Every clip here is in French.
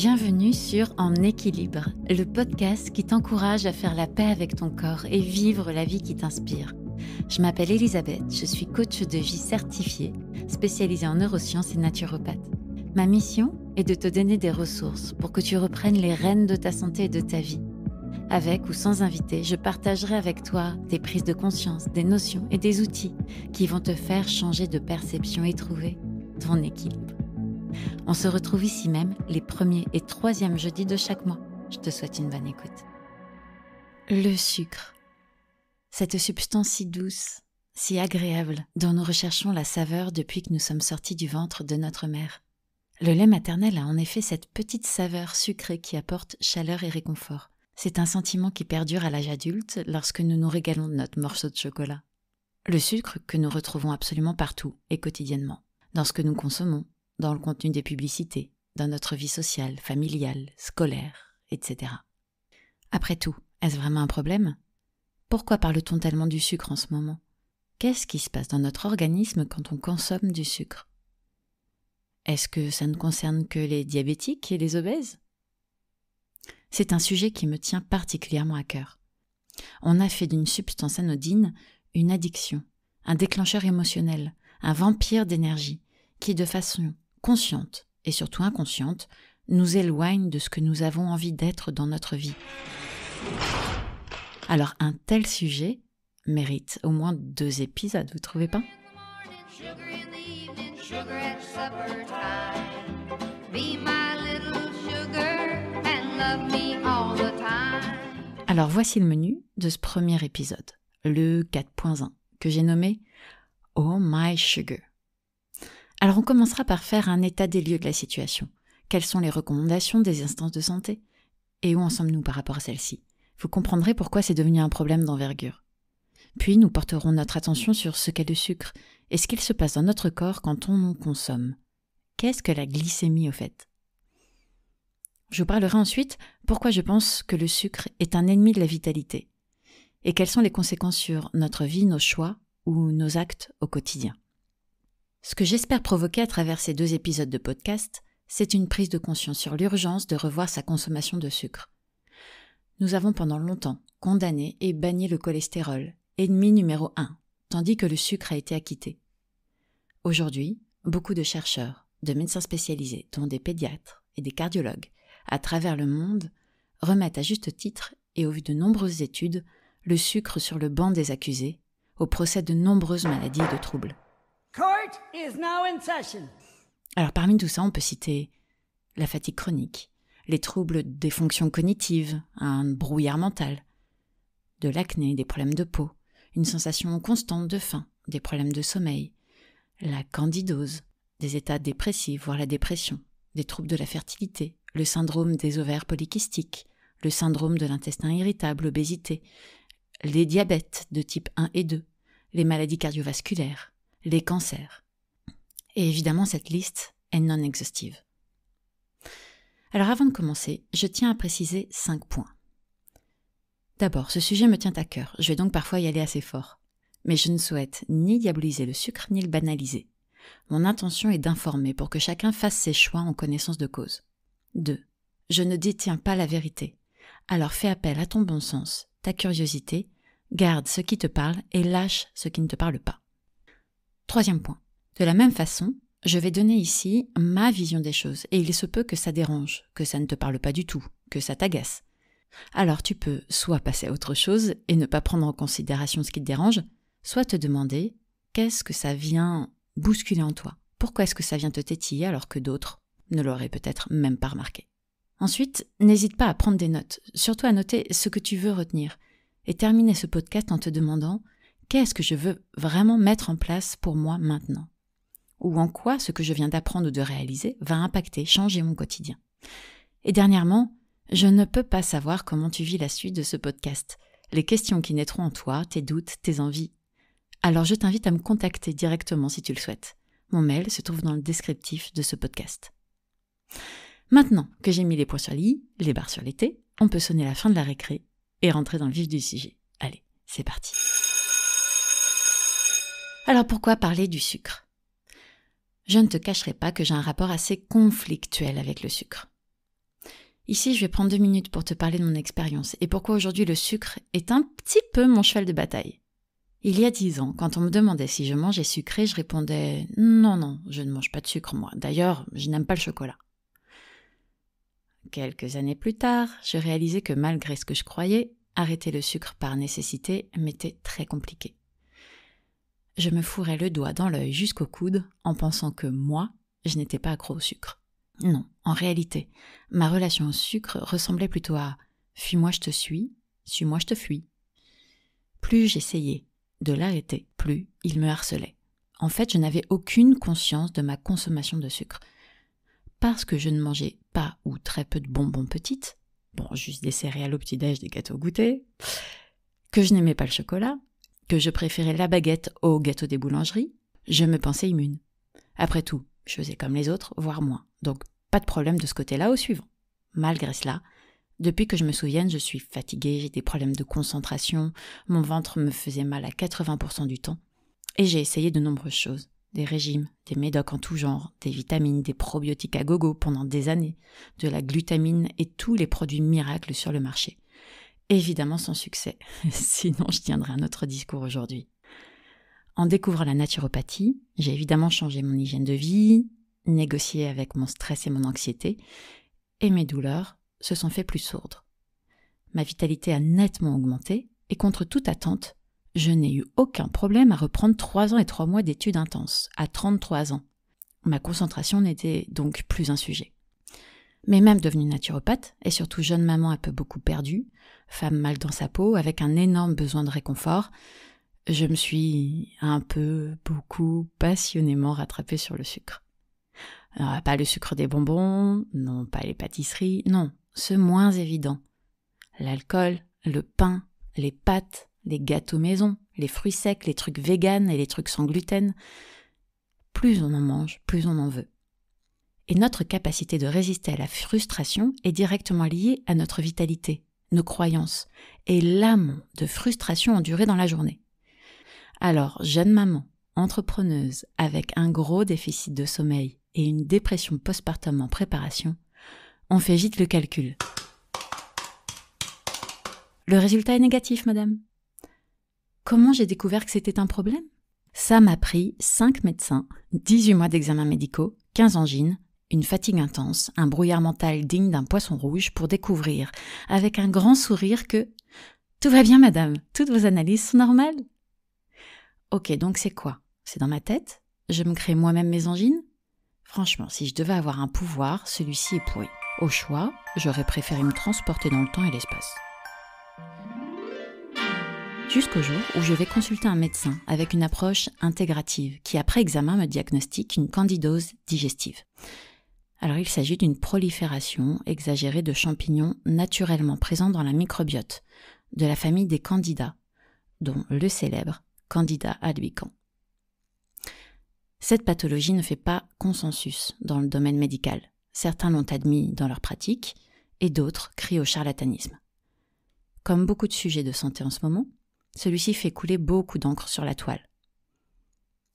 Bienvenue sur En équilibre, le podcast qui t'encourage à faire la paix avec ton corps et vivre la vie qui t'inspire. Je m'appelle Elisabeth, je suis coach de vie certifiée, spécialisée en neurosciences et naturopathe. Ma mission est de te donner des ressources pour que tu reprennes les rênes de ta santé et de ta vie. Avec ou sans invité, je partagerai avec toi des prises de conscience, des notions et des outils qui vont te faire changer de perception et trouver ton équilibre. On se retrouve ici même les premiers et troisièmes jeudis de chaque mois. Je te souhaite une bonne écoute. Le sucre. Cette substance si douce, si agréable, dont nous recherchons la saveur depuis que nous sommes sortis du ventre de notre mère. Le lait maternel a en effet cette petite saveur sucrée qui apporte chaleur et réconfort. C'est un sentiment qui perdure à l'âge adulte lorsque nous nous régalons de notre morceau de chocolat. Le sucre que nous retrouvons absolument partout et quotidiennement, dans ce que nous consommons, dans le contenu des publicités, dans notre vie sociale, familiale, scolaire, etc. Après tout, est-ce vraiment un problème Pourquoi parle-t-on tellement du sucre en ce moment Qu'est-ce qui se passe dans notre organisme quand on consomme du sucre Est-ce que ça ne concerne que les diabétiques et les obèses C'est un sujet qui me tient particulièrement à cœur. On a fait d'une substance anodine une addiction, un déclencheur émotionnel, un vampire d'énergie, qui de façon consciente et surtout inconsciente, nous éloigne de ce que nous avons envie d'être dans notre vie. Alors un tel sujet mérite au moins deux épisodes, vous trouvez pas Alors voici le menu de ce premier épisode, le 4.1, que j'ai nommé Oh My Sugar. Alors on commencera par faire un état des lieux de la situation. Quelles sont les recommandations des instances de santé Et où en sommes-nous par rapport à celles-ci Vous comprendrez pourquoi c'est devenu un problème d'envergure. Puis nous porterons notre attention sur ce qu'est le sucre et ce qu'il se passe dans notre corps quand on en consomme. Qu'est-ce que la glycémie au fait Je vous parlerai ensuite pourquoi je pense que le sucre est un ennemi de la vitalité et quelles sont les conséquences sur notre vie, nos choix ou nos actes au quotidien. Ce que j'espère provoquer à travers ces deux épisodes de podcast, c'est une prise de conscience sur l'urgence de revoir sa consommation de sucre. Nous avons pendant longtemps condamné et banni le cholestérol, ennemi numéro un, tandis que le sucre a été acquitté. Aujourd'hui, beaucoup de chercheurs, de médecins spécialisés, dont des pédiatres et des cardiologues, à travers le monde, remettent à juste titre et au vu de nombreuses études le sucre sur le banc des accusés au procès de nombreuses maladies et de troubles. Alors parmi tout ça, on peut citer la fatigue chronique, les troubles des fonctions cognitives, un brouillard mental, de l'acné, des problèmes de peau, une sensation constante de faim, des problèmes de sommeil, la candidose, des états dépressifs, voire la dépression, des troubles de la fertilité, le syndrome des ovaires polykystiques, le syndrome de l'intestin irritable, l'obésité, les diabètes de type 1 et 2, les maladies cardiovasculaires, les cancers. Et évidemment, cette liste est non exhaustive. Alors avant de commencer, je tiens à préciser 5 points. D'abord, ce sujet me tient à cœur, je vais donc parfois y aller assez fort. Mais je ne souhaite ni diaboliser le sucre ni le banaliser. Mon intention est d'informer pour que chacun fasse ses choix en connaissance de cause. 2. Je ne détiens pas la vérité. Alors fais appel à ton bon sens, ta curiosité, garde ce qui te parle et lâche ce qui ne te parle pas. Troisième point. De la même façon, je vais donner ici ma vision des choses et il se peut que ça dérange, que ça ne te parle pas du tout, que ça t'agace. Alors tu peux soit passer à autre chose et ne pas prendre en considération ce qui te dérange, soit te demander qu'est-ce que ça vient bousculer en toi Pourquoi est-ce que ça vient te tétiller alors que d'autres ne l'auraient peut-être même pas remarqué Ensuite, n'hésite pas à prendre des notes, surtout à noter ce que tu veux retenir, et terminer ce podcast en te demandant qu'est-ce que je veux vraiment mettre en place pour moi maintenant Ou en quoi ce que je viens d'apprendre ou de réaliser va impacter, changer mon quotidien Et dernièrement, je ne peux pas savoir comment tu vis la suite de ce podcast, les questions qui naîtront en toi, tes doutes, tes envies. Alors je t'invite à me contacter directement si tu le souhaites. Mon mail se trouve dans le descriptif de ce podcast. Maintenant que j'ai mis les points sur l'I, les barres sur l'été, on peut sonner la fin de la récré et rentrer dans le vif du sujet. Allez, c'est parti. Alors pourquoi parler du sucre Je ne te cacherai pas que j'ai un rapport assez conflictuel avec le sucre. Ici, je vais prendre deux minutes pour te parler de mon expérience et pourquoi aujourd'hui le sucre est un petit peu mon cheval de bataille. Il y a dix ans, quand on me demandait si je mangeais sucré, je répondais non, non, je ne mange pas de sucre moi. D'ailleurs, je n'aime pas le chocolat. Quelques années plus tard, je réalisais que malgré ce que je croyais, arrêter le sucre par nécessité m'était très compliqué je me fourrais le doigt dans l'œil jusqu'au coude en pensant que moi, je n'étais pas accro au sucre. Non, en réalité, ma relation au sucre ressemblait plutôt à fuis-moi, je te suis, suis-moi, je te fuis. Plus j'essayais de l'arrêter, plus il me harcelait. En fait, je n'avais aucune conscience de ma consommation de sucre. Parce que je ne mangeais pas ou très peu de bonbons petites, bon, juste des céréales au petit-déj, des gâteaux goûtés, que je n'aimais pas le chocolat, que je préférais la baguette au gâteau des boulangeries, je me pensais immune. Après tout, je faisais comme les autres, voire moins. Donc pas de problème de ce côté-là au suivant. Malgré cela, depuis que je me souvienne, je suis fatiguée, j'ai des problèmes de concentration, mon ventre me faisait mal à 80% du temps, et j'ai essayé de nombreuses choses. Des régimes, des médocs en tout genre, des vitamines, des probiotiques à gogo pendant des années, de la glutamine et tous les produits miracles sur le marché évidemment sans succès, sinon je tiendrai un autre discours aujourd'hui. En découvrant la naturopathie, j'ai évidemment changé mon hygiène de vie, négocié avec mon stress et mon anxiété, et mes douleurs se sont fait plus sourdes. Ma vitalité a nettement augmenté, et contre toute attente, je n'ai eu aucun problème à reprendre trois ans et trois mois d'études intenses, à 33 ans. Ma concentration n'était donc plus un sujet mais même devenue naturopathe, et surtout jeune maman un peu beaucoup perdue, femme mal dans sa peau, avec un énorme besoin de réconfort, je me suis un peu, beaucoup, passionnément rattrapée sur le sucre. pas le sucre des bonbons, non, pas les pâtisseries, non, ce moins évident. L'alcool, le pain, les pâtes, les gâteaux maison, les fruits secs, les trucs véganes et les trucs sans gluten. Plus on en mange, plus on en veut et notre capacité de résister à la frustration est directement liée à notre vitalité, nos croyances et l'amont de frustration endurée dans la journée. Alors, jeune maman, entrepreneuse avec un gros déficit de sommeil et une dépression postpartum en préparation, on fait vite le calcul. Le résultat est négatif, madame. Comment j'ai découvert que c'était un problème Ça m'a pris 5 médecins, 18 mois d'examens médicaux, 15 angines, une fatigue intense, un brouillard mental digne d'un poisson rouge pour découvrir, avec un grand sourire, que Tout va bien, madame, toutes vos analyses sont normales. Ok, donc c'est quoi C'est dans ma tête Je me crée moi-même mes angines Franchement, si je devais avoir un pouvoir, celui-ci est pourri. Au choix, j'aurais préféré me transporter dans le temps et l'espace. Jusqu'au jour où je vais consulter un médecin avec une approche intégrative qui, après examen, me diagnostique une candidose digestive. Alors il s'agit d'une prolifération exagérée de champignons naturellement présents dans la microbiote, de la famille des candidats, dont le célèbre Candida albicans. Cette pathologie ne fait pas consensus dans le domaine médical. Certains l'ont admis dans leur pratique et d'autres crient au charlatanisme. Comme beaucoup de sujets de santé en ce moment, celui-ci fait couler beaucoup d'encre sur la toile.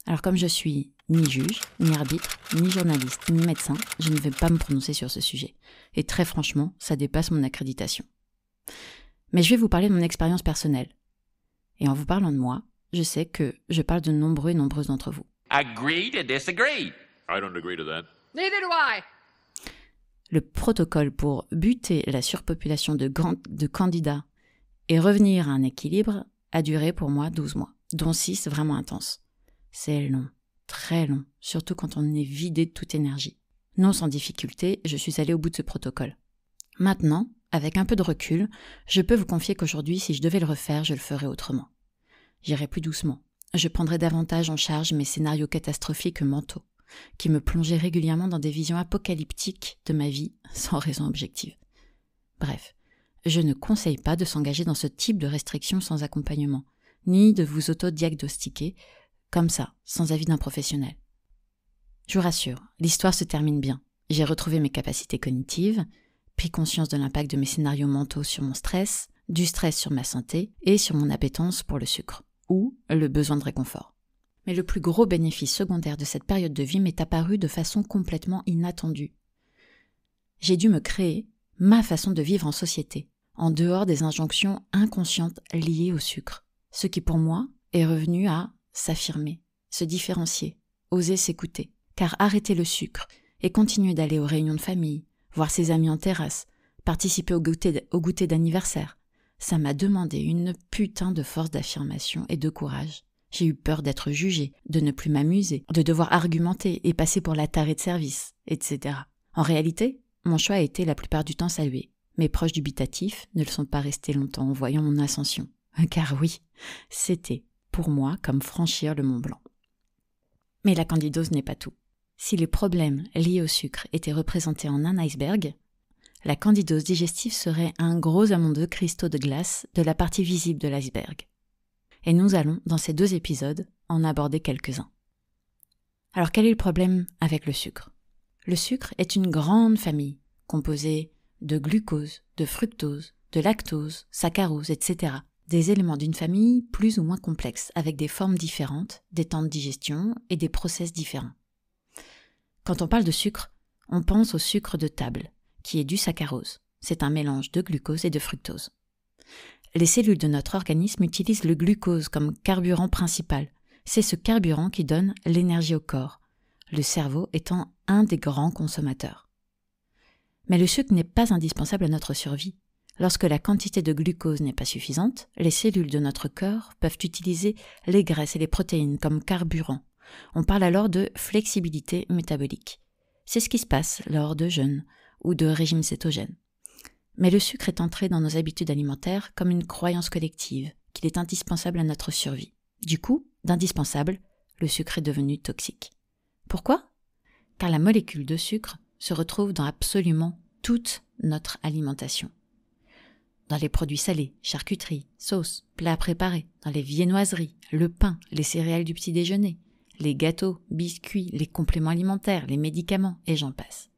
Alors comme je suis ni juge, ni arbitre, ni journaliste, ni médecin, je ne vais pas me prononcer sur ce sujet. Et très franchement, ça dépasse mon accréditation. Mais je vais vous parler de mon expérience personnelle. Et en vous parlant de moi, je sais que je parle de nombreux et nombreuses d'entre vous. I don't agree to that. Neither do I. Le protocole pour buter la surpopulation de, de candidats et revenir à un équilibre a duré pour moi 12 mois, dont 6 vraiment intenses. C'est long très long, surtout quand on est vidé de toute énergie. Non sans difficulté, je suis allé au bout de ce protocole. Maintenant, avec un peu de recul, je peux vous confier qu'aujourd'hui, si je devais le refaire, je le ferais autrement. J'irai plus doucement. Je prendrais davantage en charge mes scénarios catastrophiques mentaux, qui me plongeaient régulièrement dans des visions apocalyptiques de ma vie sans raison objective. Bref, je ne conseille pas de s'engager dans ce type de restriction sans accompagnement, ni de vous auto-diagnostiquer, comme ça, sans avis d'un professionnel. Je vous rassure, l'histoire se termine bien. J'ai retrouvé mes capacités cognitives, pris conscience de l'impact de mes scénarios mentaux sur mon stress, du stress sur ma santé et sur mon appétence pour le sucre, ou le besoin de réconfort. Mais le plus gros bénéfice secondaire de cette période de vie m'est apparu de façon complètement inattendue. J'ai dû me créer ma façon de vivre en société, en dehors des injonctions inconscientes liées au sucre, ce qui pour moi est revenu à s'affirmer, se différencier, oser s'écouter, car arrêter le sucre et continuer d'aller aux réunions de famille, voir ses amis en terrasse, participer au goûter, d'anniversaire, ça m'a demandé une putain de force d'affirmation et de courage. J'ai eu peur d'être jugée, de ne plus m'amuser, de devoir argumenter et passer pour la tarée de service, etc. En réalité, mon choix a été la plupart du temps salué. Mes proches dubitatifs ne le sont pas restés longtemps en voyant mon ascension. Euh, car oui, c'était pour moi comme franchir le Mont Blanc. Mais la candidose n'est pas tout. Si les problèmes liés au sucre étaient représentés en un iceberg, la candidose digestive serait un gros amont de cristaux de glace de la partie visible de l'iceberg. Et nous allons, dans ces deux épisodes, en aborder quelques-uns. Alors quel est le problème avec le sucre Le sucre est une grande famille, composée de glucose, de fructose, de lactose, saccharose, etc., des éléments d'une famille plus ou moins complexe, avec des formes différentes, des temps de digestion et des process différents. Quand on parle de sucre, on pense au sucre de table, qui est du saccharose. C'est un mélange de glucose et de fructose. Les cellules de notre organisme utilisent le glucose comme carburant principal. C'est ce carburant qui donne l'énergie au corps, le cerveau étant un des grands consommateurs. Mais le sucre n'est pas indispensable à notre survie. Lorsque la quantité de glucose n'est pas suffisante, les cellules de notre corps peuvent utiliser les graisses et les protéines comme carburant. On parle alors de flexibilité métabolique. C'est ce qui se passe lors de jeûnes ou de régimes cétogènes. Mais le sucre est entré dans nos habitudes alimentaires comme une croyance collective qu'il est indispensable à notre survie. Du coup, d'indispensable, le sucre est devenu toxique. Pourquoi Car la molécule de sucre se retrouve dans absolument toute notre alimentation dans les produits salés, charcuterie, sauces, plats préparés, dans les viennoiseries, le pain, les céréales du petit déjeuner, les gâteaux, biscuits, les compléments alimentaires, les médicaments, et j'en passe.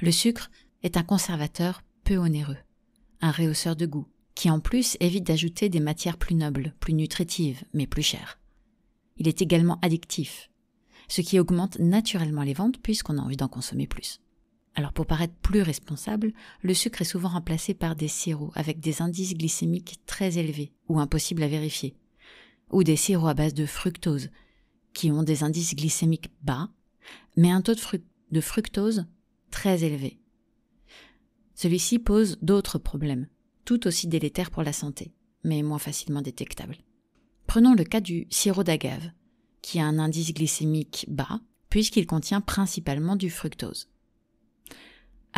Le sucre est un conservateur peu onéreux, un rehausseur de goût, qui en plus évite d'ajouter des matières plus nobles, plus nutritives, mais plus chères. Il est également addictif, ce qui augmente naturellement les ventes puisqu'on a envie d'en consommer plus. Alors pour paraître plus responsable, le sucre est souvent remplacé par des sirops avec des indices glycémiques très élevés ou impossibles à vérifier, ou des sirops à base de fructose qui ont des indices glycémiques bas, mais un taux de, fructose très élevé. Celui-ci pose d'autres problèmes, tout aussi délétères pour la santé, mais moins facilement détectables. Prenons le cas du sirop d'agave, qui a un indice glycémique bas, puisqu'il contient principalement du fructose.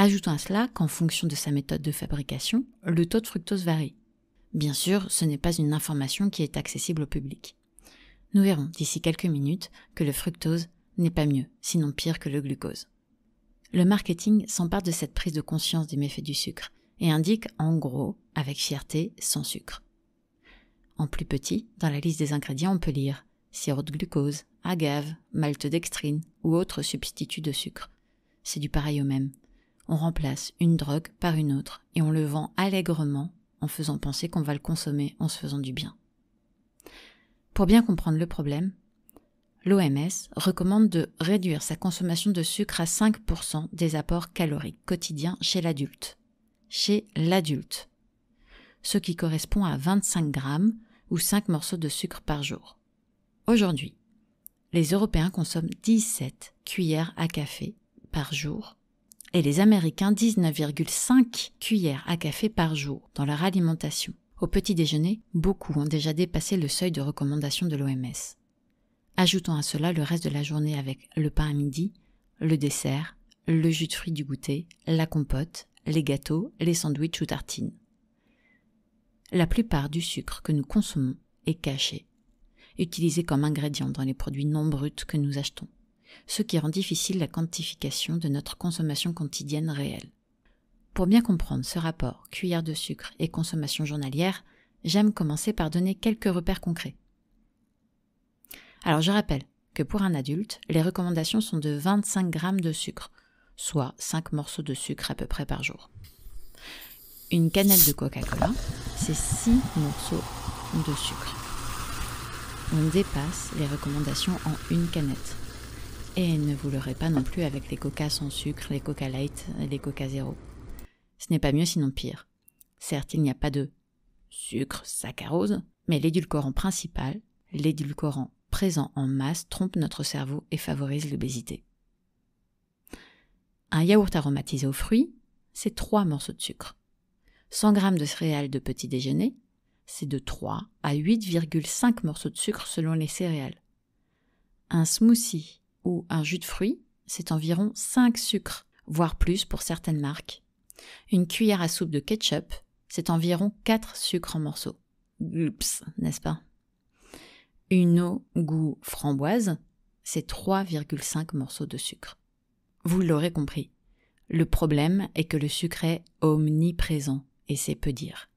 Ajoutons à cela qu'en fonction de sa méthode de fabrication, le taux de fructose varie. Bien sûr, ce n'est pas une information qui est accessible au public. Nous verrons d'ici quelques minutes que le fructose n'est pas mieux, sinon pire que le glucose. Le marketing s'empare de cette prise de conscience des méfaits du sucre et indique en gros, avec fierté, sans sucre. En plus petit, dans la liste des ingrédients, on peut lire sirop de glucose, agave, maltodextrine ou autres substituts de sucre. C'est du pareil au même on remplace une drogue par une autre et on le vend allègrement en faisant penser qu'on va le consommer en se faisant du bien. Pour bien comprendre le problème, l'OMS recommande de réduire sa consommation de sucre à 5% des apports caloriques quotidiens chez l'adulte. Chez l'adulte. Ce qui correspond à 25 grammes ou 5 morceaux de sucre par jour. Aujourd'hui, les Européens consomment 17 cuillères à café par jour et les Américains 19,5 cuillères à café par jour dans leur alimentation. Au petit déjeuner, beaucoup ont déjà dépassé le seuil de recommandation de l'OMS. Ajoutons à cela le reste de la journée avec le pain à midi, le dessert, le jus de fruits du goûter, la compote, les gâteaux, les sandwichs ou tartines. La plupart du sucre que nous consommons est caché, utilisé comme ingrédient dans les produits non bruts que nous achetons ce qui rend difficile la quantification de notre consommation quotidienne réelle. Pour bien comprendre ce rapport cuillère de sucre et consommation journalière, j'aime commencer par donner quelques repères concrets. Alors je rappelle que pour un adulte, les recommandations sont de 25 grammes de sucre, soit 5 morceaux de sucre à peu près par jour. Une cannelle de Coca-Cola, c'est 6 morceaux de sucre. On dépasse les recommandations en une canette. Et ne vous l'aurez pas non plus avec les coca sans sucre, les coca light les coca zéro. Ce n'est pas mieux sinon pire. Certes, il n'y a pas de sucre, saccharose, mais l'édulcorant principal, l'édulcorant présent en masse, trompe notre cerveau et favorise l'obésité. Un yaourt aromatisé aux fruits, c'est 3 morceaux de sucre. 100 g de céréales de petit déjeuner, c'est de 3 à 8,5 morceaux de sucre selon les céréales. Un smoothie ou un jus de fruits, c'est environ 5 sucres, voire plus pour certaines marques. Une cuillère à soupe de ketchup, c'est environ 4 sucres en morceaux. Oups, n'est-ce pas Une eau goût framboise, c'est 3,5 morceaux de sucre. Vous l'aurez compris, le problème est que le sucre est omniprésent, et c'est peu dire.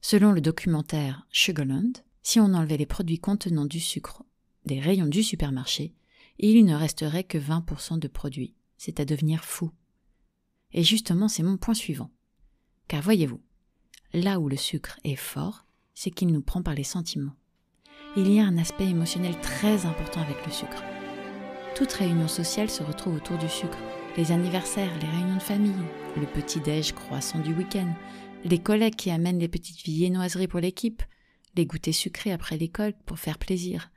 Selon le documentaire Sugarland, si on enlevait les produits contenant du sucre des rayons du supermarché, il ne resterait que 20% de produits. C'est à devenir fou. Et justement, c'est mon point suivant. Car voyez-vous, là où le sucre est fort, c'est qu'il nous prend par les sentiments. Il y a un aspect émotionnel très important avec le sucre. Toute réunion sociale se retrouve autour du sucre. Les anniversaires, les réunions de famille, le petit-déj croissant du week-end, les collègues qui amènent les petites viennoiseries pour l'équipe, les goûters sucrés après l'école pour faire plaisir,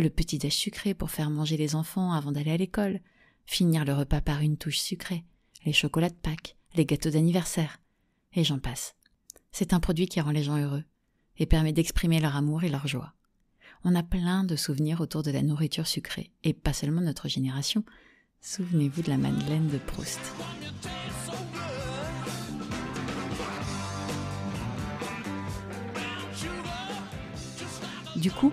le petit-déj sucré pour faire manger les enfants avant d'aller à l'école, finir le repas par une touche sucrée, les chocolats de Pâques, les gâteaux d'anniversaire, et j'en passe. C'est un produit qui rend les gens heureux et permet d'exprimer leur amour et leur joie. On a plein de souvenirs autour de la nourriture sucrée, et pas seulement notre génération. Souvenez-vous de la Madeleine de Proust. Du coup,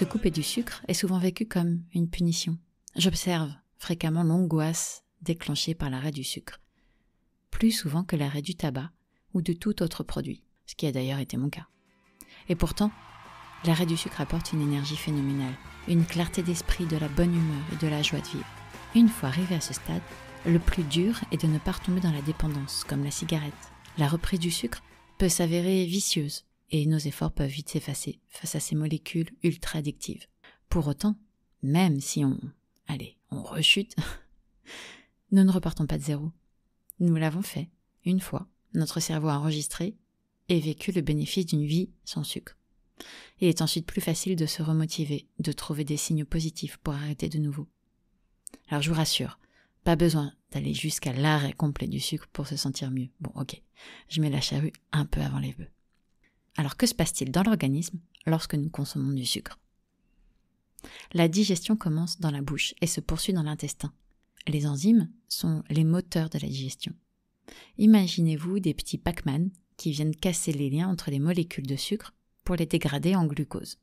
se couper du sucre est souvent vécu comme une punition. J'observe fréquemment l'angoisse déclenchée par l'arrêt du sucre, plus souvent que l'arrêt du tabac ou de tout autre produit, ce qui a d'ailleurs été mon cas. Et pourtant, l'arrêt du sucre apporte une énergie phénoménale, une clarté d'esprit, de la bonne humeur et de la joie de vivre. Une fois arrivé à ce stade, le plus dur est de ne pas retomber dans la dépendance, comme la cigarette. La reprise du sucre peut s'avérer vicieuse, et nos efforts peuvent vite s'effacer face à ces molécules ultra addictives. Pour autant, même si on, allez, on rechute, nous ne repartons pas de zéro. Nous l'avons fait, une fois, notre cerveau a enregistré et vécu le bénéfice d'une vie sans sucre. Il est ensuite plus facile de se remotiver, de trouver des signes positifs pour arrêter de nouveau. Alors je vous rassure, pas besoin d'aller jusqu'à l'arrêt complet du sucre pour se sentir mieux. Bon, ok, je mets la charrue un peu avant les bœufs. Alors que se passe-t-il dans l'organisme lorsque nous consommons du sucre La digestion commence dans la bouche et se poursuit dans l'intestin. Les enzymes sont les moteurs de la digestion. Imaginez-vous des petits Pac-Man qui viennent casser les liens entre les molécules de sucre pour les dégrader en glucose.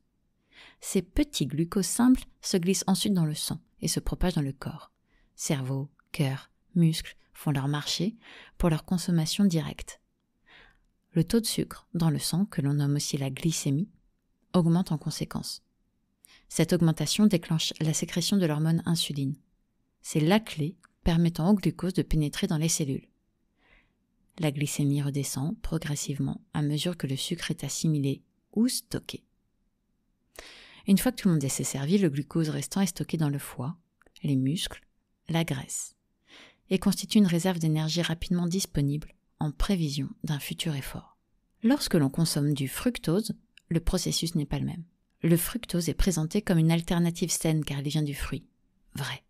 Ces petits glucoses simples se glissent ensuite dans le sang et se propagent dans le corps. Cerveau, cœur, muscles font leur marché pour leur consommation directe le taux de sucre dans le sang, que l'on nomme aussi la glycémie, augmente en conséquence. Cette augmentation déclenche la sécrétion de l'hormone insuline. C'est la clé permettant au glucose de pénétrer dans les cellules. La glycémie redescend progressivement à mesure que le sucre est assimilé ou stocké. Une fois que tout le monde est servi, le glucose restant est stocké dans le foie, les muscles, la graisse, et constitue une réserve d'énergie rapidement disponible en prévision d'un futur effort. Lorsque l'on consomme du fructose, le processus n'est pas le même. Le fructose est présenté comme une alternative saine car il vient du fruit. Vrai.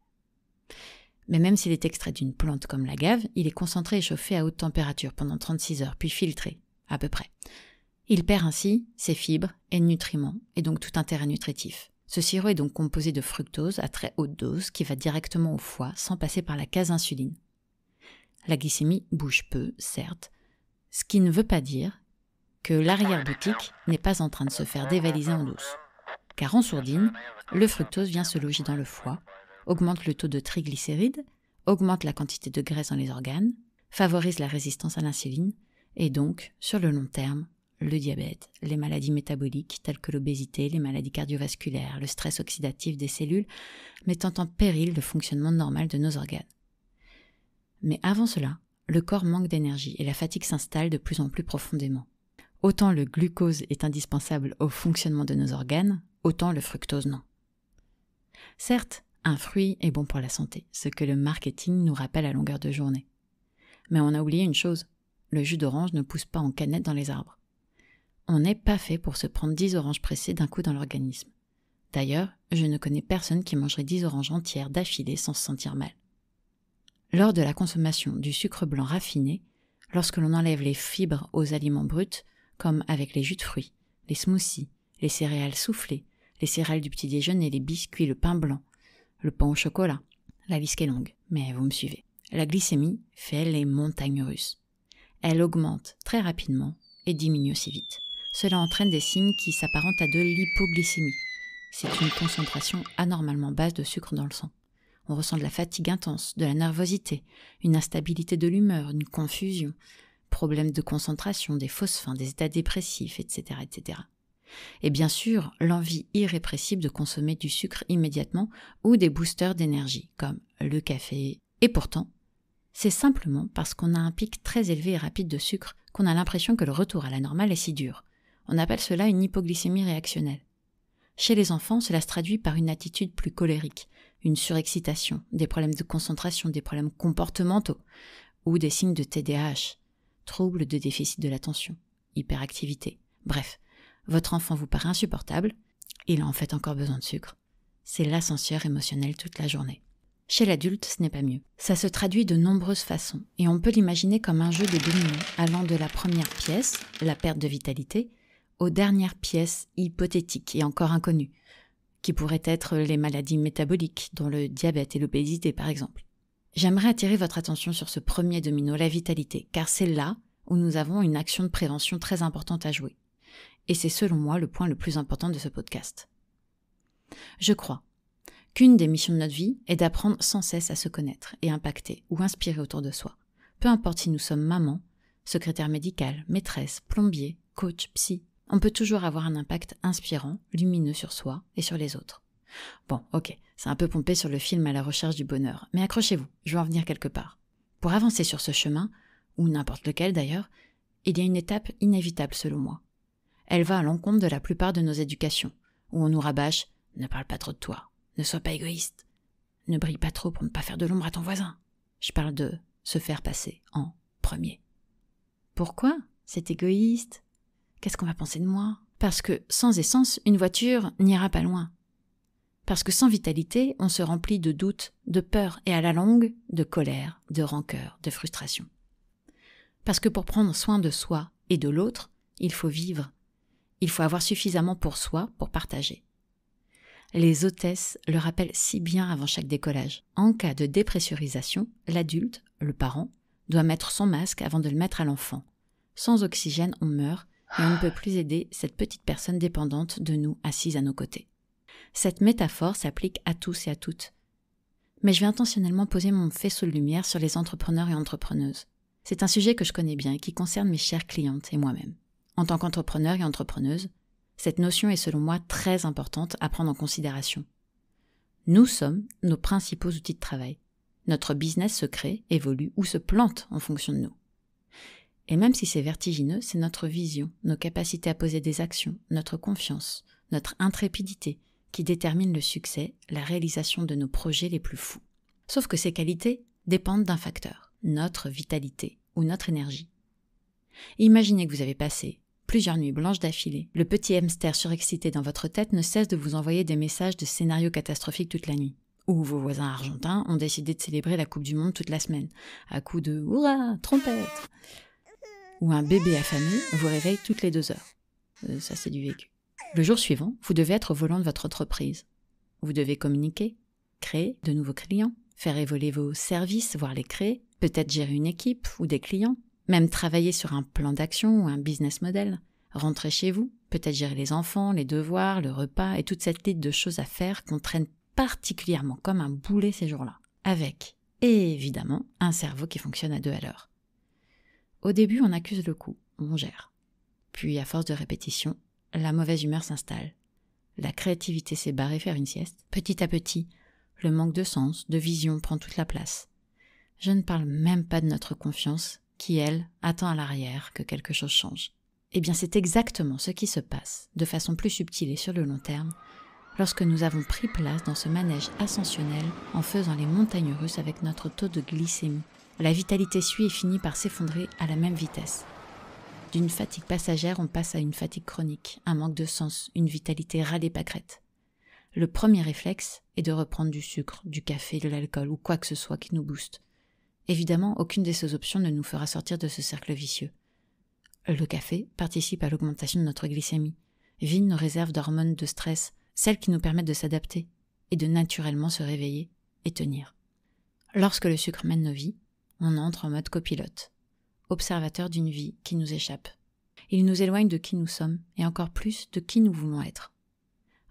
Mais même s'il est extrait d'une plante comme la gave, il est concentré et chauffé à haute température pendant 36 heures, puis filtré, à peu près. Il perd ainsi ses fibres et nutriments, et donc tout intérêt nutritif. Ce sirop est donc composé de fructose à très haute dose qui va directement au foie sans passer par la case insuline la glycémie bouge peu, certes, ce qui ne veut pas dire que l'arrière-boutique n'est pas en train de se faire dévaliser en douce. Car en sourdine, le fructose vient se loger dans le foie, augmente le taux de triglycérides, augmente la quantité de graisse dans les organes, favorise la résistance à l'insuline et donc, sur le long terme, le diabète, les maladies métaboliques telles que l'obésité, les maladies cardiovasculaires, le stress oxydatif des cellules, mettant en péril le fonctionnement normal de nos organes. Mais avant cela, le corps manque d'énergie et la fatigue s'installe de plus en plus profondément. Autant le glucose est indispensable au fonctionnement de nos organes, autant le fructose non. Certes, un fruit est bon pour la santé, ce que le marketing nous rappelle à longueur de journée. Mais on a oublié une chose, le jus d'orange ne pousse pas en canette dans les arbres. On n'est pas fait pour se prendre 10 oranges pressées d'un coup dans l'organisme. D'ailleurs, je ne connais personne qui mangerait 10 oranges entières d'affilée sans se sentir mal. Lors de la consommation du sucre blanc raffiné, lorsque l'on enlève les fibres aux aliments bruts, comme avec les jus de fruits, les smoothies, les céréales soufflées, les céréales du petit déjeuner, et les biscuits, le pain blanc, le pain au chocolat. La liste est longue, mais vous me suivez. La glycémie fait les montagnes russes. Elle augmente très rapidement et diminue aussi vite. Cela entraîne des signes qui s'apparentent à de l'hypoglycémie. C'est une concentration anormalement basse de sucre dans le sang. On ressent de la fatigue intense, de la nervosité, une instabilité de l'humeur, une confusion, problèmes de concentration, des fausses des états dépressifs, etc., etc. Et bien sûr, l'envie irrépressible de consommer du sucre immédiatement ou des boosters d'énergie, comme le café. Et pourtant, c'est simplement parce qu'on a un pic très élevé et rapide de sucre qu'on a l'impression que le retour à la normale est si dur. On appelle cela une hypoglycémie réactionnelle. Chez les enfants, cela se traduit par une attitude plus colérique, une surexcitation, des problèmes de concentration, des problèmes comportementaux ou des signes de TDAH, troubles de déficit de l'attention, hyperactivité. Bref, votre enfant vous paraît insupportable, il a en fait encore besoin de sucre. C'est l'ascenseur émotionnel toute la journée. Chez l'adulte, ce n'est pas mieux. Ça se traduit de nombreuses façons, et on peut l'imaginer comme un jeu de dominos allant de la première pièce, la perte de vitalité, aux dernières pièces hypothétiques et encore inconnues, qui pourraient être les maladies métaboliques, dont le diabète et l'obésité par exemple. J'aimerais attirer votre attention sur ce premier domino, la vitalité, car c'est là où nous avons une action de prévention très importante à jouer. Et c'est selon moi le point le plus important de ce podcast. Je crois qu'une des missions de notre vie est d'apprendre sans cesse à se connaître et impacter ou inspirer autour de soi. Peu importe si nous sommes maman, secrétaire médicale, maîtresse, plombier, coach, psy, on peut toujours avoir un impact inspirant, lumineux sur soi et sur les autres. Bon, ok, c'est un peu pompé sur le film à la recherche du bonheur, mais accrochez-vous, je vais en venir quelque part. Pour avancer sur ce chemin, ou n'importe lequel d'ailleurs, il y a une étape inévitable selon moi. Elle va à l'encontre de la plupart de nos éducations, où on nous rabâche ne parle pas trop de toi, ne sois pas égoïste, ne brille pas trop pour ne pas faire de l'ombre à ton voisin. Je parle de se faire passer en premier. Pourquoi C'est égoïste, Qu'est-ce qu'on va penser de moi Parce que sans essence, une voiture n'ira pas loin. Parce que sans vitalité, on se remplit de doutes, de peurs et à la longue, de colère, de rancœur, de frustration. Parce que pour prendre soin de soi et de l'autre, il faut vivre. Il faut avoir suffisamment pour soi pour partager. Les hôtesses le rappellent si bien avant chaque décollage. En cas de dépressurisation, l'adulte, le parent, doit mettre son masque avant de le mettre à l'enfant. Sans oxygène, on meurt, on ne peut plus aider cette petite personne dépendante de nous assise à nos côtés. Cette métaphore s'applique à tous et à toutes. Mais je vais intentionnellement poser mon faisceau de lumière sur les entrepreneurs et entrepreneuses. C'est un sujet que je connais bien et qui concerne mes chères clientes et moi-même. En tant qu'entrepreneur et entrepreneuse, cette notion est selon moi très importante à prendre en considération. Nous sommes nos principaux outils de travail. Notre business se crée, évolue ou se plante en fonction de nous. Et même si c'est vertigineux, c'est notre vision, nos capacités à poser des actions, notre confiance, notre intrépidité qui déterminent le succès, la réalisation de nos projets les plus fous. Sauf que ces qualités dépendent d'un facteur, notre vitalité ou notre énergie. Imaginez que vous avez passé plusieurs nuits blanches d'affilée. Le petit hamster surexcité dans votre tête ne cesse de vous envoyer des messages de scénarios catastrophiques toute la nuit Ou vos voisins argentins ont décidé de célébrer la Coupe du Monde toute la semaine, à coups de hurrah, trompette ou un bébé affamé vous réveille toutes les deux heures. Euh, ça, c'est du vécu. Le jour suivant, vous devez être au volant de votre entreprise. Vous devez communiquer, créer de nouveaux clients, faire évoluer vos services, voire les créer, peut-être gérer une équipe ou des clients, même travailler sur un plan d'action ou un business model, rentrer chez vous, peut-être gérer les enfants, les devoirs, le repas et toute cette liste de choses à faire qu'on traîne particulièrement comme un boulet ces jours-là. Avec, évidemment, un cerveau qui fonctionne à deux à l'heure. Au début, on accuse le coup, on gère. Puis, à force de répétition, la mauvaise humeur s'installe. La créativité s'est barrée faire une sieste. Petit à petit, le manque de sens, de vision prend toute la place. Je ne parle même pas de notre confiance, qui, elle, attend à l'arrière que quelque chose change. Eh bien, c'est exactement ce qui se passe, de façon plus subtile et sur le long terme, lorsque nous avons pris place dans ce manège ascensionnel en faisant les montagnes russes avec notre taux de glycémie la vitalité suit et finit par s'effondrer à la même vitesse. D'une fatigue passagère, on passe à une fatigue chronique, un manque de sens, une vitalité râlée et pâquerette. Le premier réflexe est de reprendre du sucre, du café, de l'alcool ou quoi que ce soit qui nous booste. Évidemment, aucune de ces options ne nous fera sortir de ce cercle vicieux. Le café participe à l'augmentation de notre glycémie, vide nos réserves d'hormones de stress, celles qui nous permettent de s'adapter et de naturellement se réveiller et tenir. Lorsque le sucre mène nos vies, on entre en mode copilote, observateur d'une vie qui nous échappe. Il nous éloigne de qui nous sommes et encore plus de qui nous voulons être.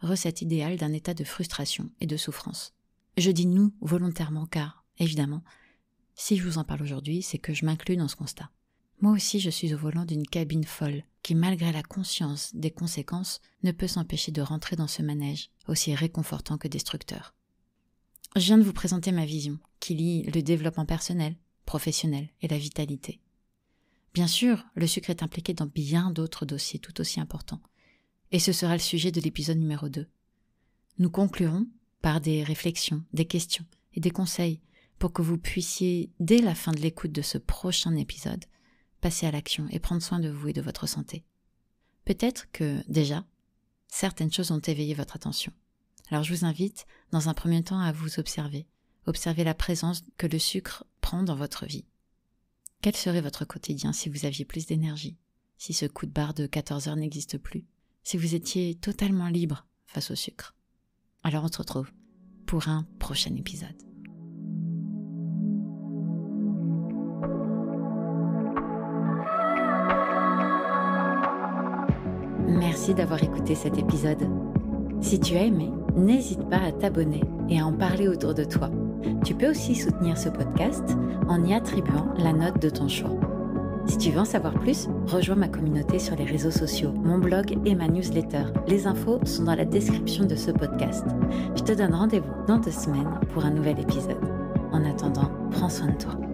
Recette idéale d'un état de frustration et de souffrance. Je dis nous volontairement car, évidemment, si je vous en parle aujourd'hui, c'est que je m'inclus dans ce constat. Moi aussi je suis au volant d'une cabine folle qui, malgré la conscience des conséquences, ne peut s'empêcher de rentrer dans ce manège, aussi réconfortant que destructeur. Je viens de vous présenter ma vision, qui lie le développement personnel, professionnel et la vitalité. Bien sûr, le sucre est impliqué dans bien d'autres dossiers tout aussi importants, et ce sera le sujet de l'épisode numéro 2. Nous conclurons par des réflexions, des questions et des conseils pour que vous puissiez, dès la fin de l'écoute de ce prochain épisode, passer à l'action et prendre soin de vous et de votre santé. Peut-être que, déjà, certaines choses ont éveillé votre attention. Alors je vous invite, dans un premier temps, à vous observer, observer la présence que le sucre dans votre vie. Quel serait votre quotidien si vous aviez plus d'énergie, si ce coup de barre de 14 heures n'existe plus, si vous étiez totalement libre face au sucre Alors on se retrouve pour un prochain épisode. Merci d'avoir écouté cet épisode. Si tu as aimé, n'hésite pas à t'abonner et à en parler autour de toi tu peux aussi soutenir ce podcast en y attribuant la note de ton choix. Si tu veux en savoir plus, rejoins ma communauté sur les réseaux sociaux, mon blog et ma newsletter. Les infos sont dans la description de ce podcast. Je te donne rendez-vous dans deux semaines pour un nouvel épisode. En attendant, prends soin de toi.